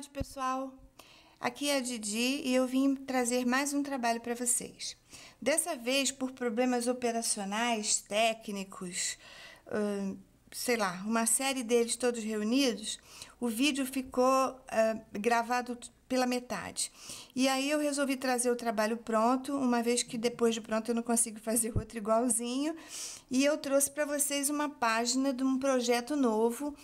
tarde, pessoal. Aqui é a Didi e eu vim trazer mais um trabalho para vocês. Dessa vez, por problemas operacionais, técnicos, uh, sei lá, uma série deles todos reunidos, o vídeo ficou uh, gravado pela metade. E aí eu resolvi trazer o trabalho pronto, uma vez que depois de pronto eu não consigo fazer outro igualzinho, e eu trouxe para vocês uma página de um projeto novo,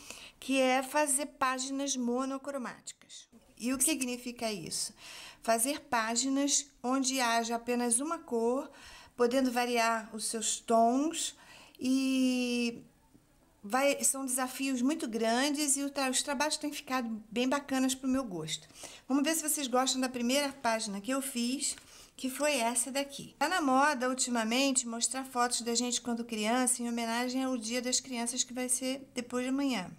que é fazer páginas monocromáticas. E o que significa isso? Fazer páginas onde haja apenas uma cor, podendo variar os seus tons e vai, são desafios muito grandes e tra os trabalhos têm ficado bem bacanas para o meu gosto. Vamos ver se vocês gostam da primeira página que eu fiz, que foi essa daqui. Está na moda, ultimamente, mostrar fotos da gente quando criança em homenagem ao Dia das Crianças, que vai ser depois de amanhã.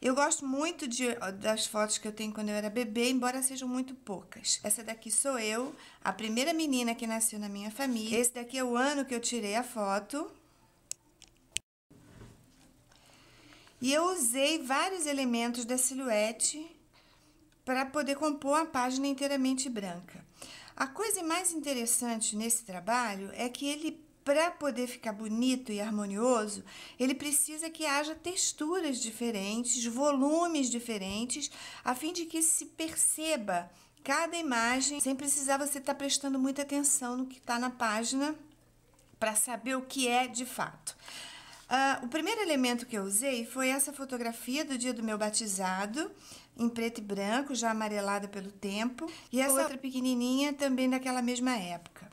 Eu gosto muito de, das fotos que eu tenho quando eu era bebê, embora sejam muito poucas. Essa daqui sou eu, a primeira menina que nasceu na minha família. Esse daqui é o ano que eu tirei a foto. E eu usei vários elementos da silhuete para poder compor a página inteiramente branca. A coisa mais interessante nesse trabalho é que ele para poder ficar bonito e harmonioso, ele precisa que haja texturas diferentes, volumes diferentes, a fim de que se perceba cada imagem sem precisar você estar tá prestando muita atenção no que está na página para saber o que é de fato. Uh, o primeiro elemento que eu usei foi essa fotografia do dia do meu batizado, em preto e branco, já amarelada pelo tempo, e essa outra pequenininha também daquela mesma época.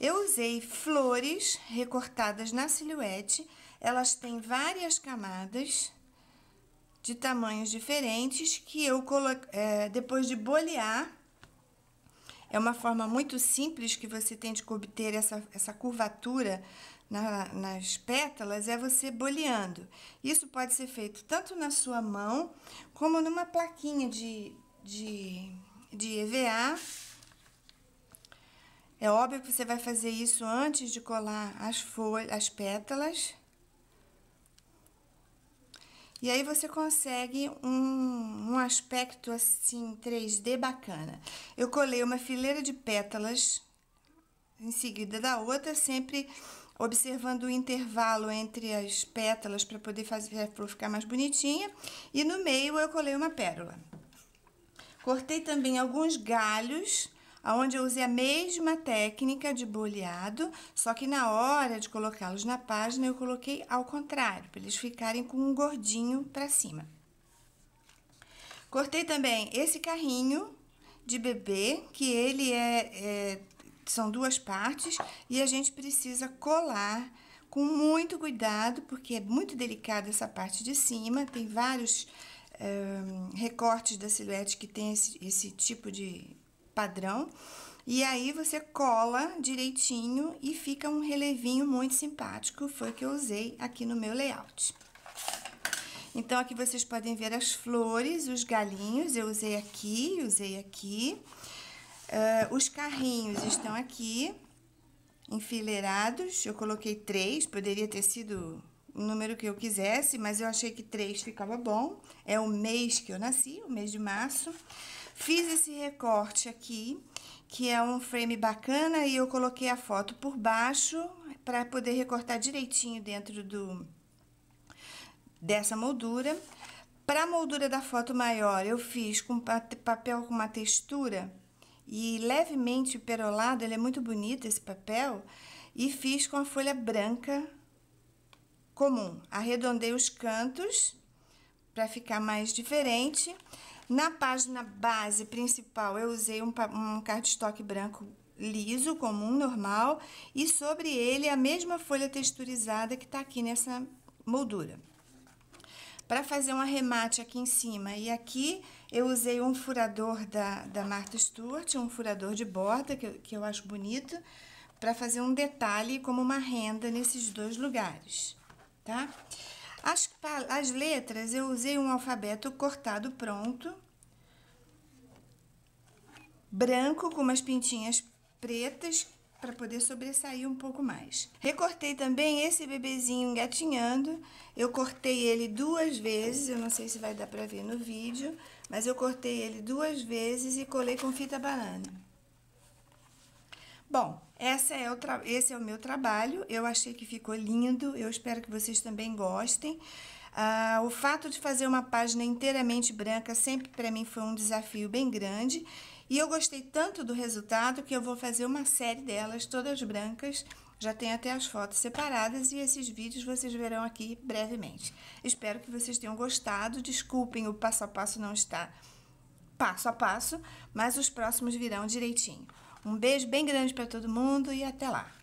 Eu usei flores recortadas na silhuete, elas têm várias camadas de tamanhos diferentes que eu coloquei é, depois de bolear. É uma forma muito simples que você tem de obter essa, essa curvatura na, nas pétalas é você boleando. Isso pode ser feito tanto na sua mão, como numa plaquinha de, de, de EVA. É óbvio que você vai fazer isso antes de colar as folhas, as pétalas. E aí você consegue um, um aspecto assim 3D bacana. Eu colei uma fileira de pétalas em seguida da outra, sempre observando o intervalo entre as pétalas para poder fazer é, a flor ficar mais bonitinha. E no meio eu colei uma pérola. Cortei também alguns galhos, onde eu usei a mesma técnica de boleado, só que na hora de colocá-los na página eu coloquei ao contrário, para eles ficarem com um gordinho para cima. Cortei também esse carrinho de bebê, que ele é, é são duas partes, e a gente precisa colar com muito cuidado, porque é muito delicada essa parte de cima, tem vários um, eh, recortes da silhuete que tem esse, esse tipo de padrão, e aí você cola direitinho e fica um relevinho muito simpático, foi o que eu usei aqui no meu layout. Então, aqui vocês podem ver as flores, os galinhos, eu usei aqui, usei aqui. Uh, os carrinhos estão aqui, enfileirados. Eu coloquei três, poderia ter sido o número que eu quisesse, mas eu achei que três ficava bom. É o mês que eu nasci, o mês de março. Fiz esse recorte aqui, que é um frame bacana, e eu coloquei a foto por baixo para poder recortar direitinho dentro do dessa moldura. Para a moldura da foto maior, eu fiz com papel com uma textura e levemente perolado, ele é muito bonito esse papel, e fiz com a folha branca comum. Arredondei os cantos para ficar mais diferente. Na página base principal, eu usei um, um cardstock branco liso, comum, normal, e sobre ele a mesma folha texturizada que está aqui nessa moldura. Para fazer um arremate aqui em cima e aqui, eu usei um furador da, da Martha Stewart, um furador de borda, que, eu, que eu acho bonito, para fazer um detalhe como uma renda nesses dois lugares, tá? As, as letras, eu usei um alfabeto cortado pronto, branco com umas pintinhas pretas para poder sobressair um pouco mais. Recortei também esse bebezinho engatinhando. Eu cortei ele duas vezes, eu não sei se vai dar para ver no vídeo, mas eu cortei ele duas vezes e colei com fita banana. Bom, essa é o esse é o meu trabalho, eu achei que ficou lindo, eu espero que vocês também gostem. Ah, o fato de fazer uma página inteiramente branca sempre para mim foi um desafio bem grande e eu gostei tanto do resultado que eu vou fazer uma série delas, todas brancas. Já tem até as fotos separadas e esses vídeos vocês verão aqui brevemente. Espero que vocês tenham gostado. Desculpem, o passo a passo não está passo a passo, mas os próximos virão direitinho. Um beijo bem grande para todo mundo e até lá!